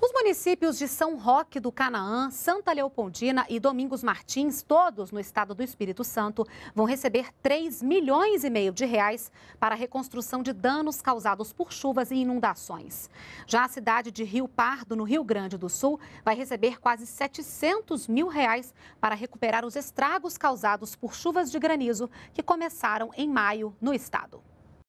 Os municípios de São Roque do Canaã, Santa Leopoldina e Domingos Martins, todos no estado do Espírito Santo, vão receber 3 milhões e meio de reais para a reconstrução de danos causados por chuvas e inundações. Já a cidade de Rio Pardo, no Rio Grande do Sul, vai receber quase 700 mil reais para recuperar os estragos causados por chuvas de granizo que começaram em maio no estado.